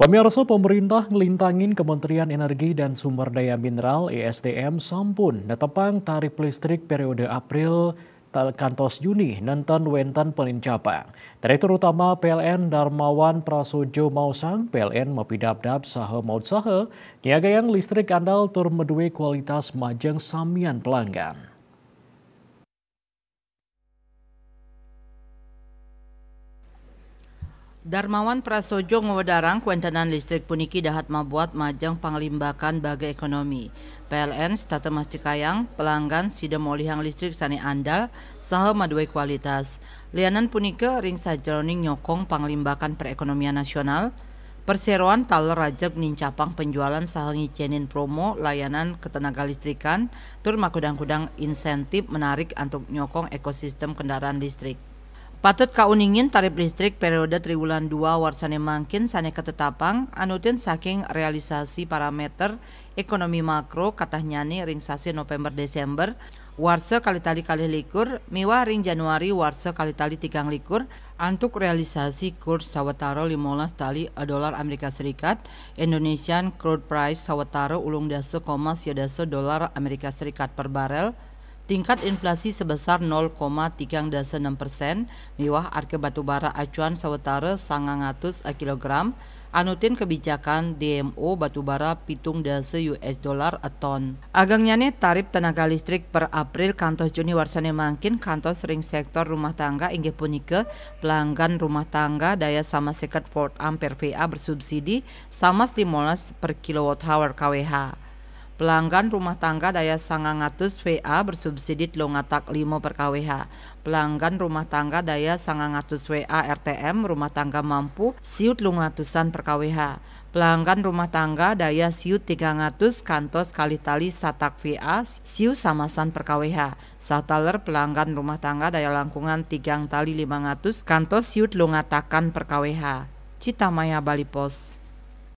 Pemirsa pemerintah ngelintangin Kementerian Energi dan Sumber Daya Mineral ESDM sampun netepang tarif listrik periode April kantos Juni nenten wenten penincapang. Direktur Utama PLN Darmawan Prasojo Mausang, PLN mepidap-dap saha maut saha, niaga yang listrik andal tur medue kualitas majeng samian pelanggan. Darmawan Prasojo Ngawadarang, kuantanan listrik puniki dahat membuat majang panglimbakan bagai ekonomi. PLN stata mastikayang pelanggan sida molihang listrik sani andal saha maduai kualitas. Lianan punika ring sajroning nyokong panglimbakan perekonomian nasional. Perseroan tal rajab nincapang penjualan saha ngicenin promo layanan ketenaga listrikan tur makudang-kudang insentif menarik untuk nyokong ekosistem kendaraan listrik. Patut kauningin tarif listrik periode triwulan 2 warsane makin sane ketetapang anutin saking realisasi parameter ekonomi makro katah nyani ring sasi November Desember warsa kali tali kali likur miwa ring Januari warsa kali tali tigang likur antuk realisasi kurs sawetara 15 tali dolar Amerika Serikat Indonesian crude price sawetara ulung dasa koma dolar Amerika Serikat per barel Tingkat inflasi sebesar 0,36 persen, mewah harga batubara acuan sawetara sangangatus kilogram, anutin kebijakan DMO batubara pitung dasa US dollar a ton. Agangnya tarif tenaga listrik per April kantos Juni warsane makin kantos ring sektor rumah tangga inggih punike pelanggan rumah tangga daya sama sekat volt ampere VA bersubsidi sama stimulus per kilowatt hour KWH. Pelanggan rumah tangga daya sangangatus VA bersubsidi telungatak limo per KWH. Pelanggan rumah tangga daya sangangatus VA RTM rumah tangga mampu siut longatusan per KWH. Pelanggan rumah tangga daya siut 300 kantos kali tali satak VA siut samasan per KWH. Sataler pelanggan rumah tangga daya langkungan tigang tali 500 kantos siut longatakan per KWH. Citamaya Bali Pos.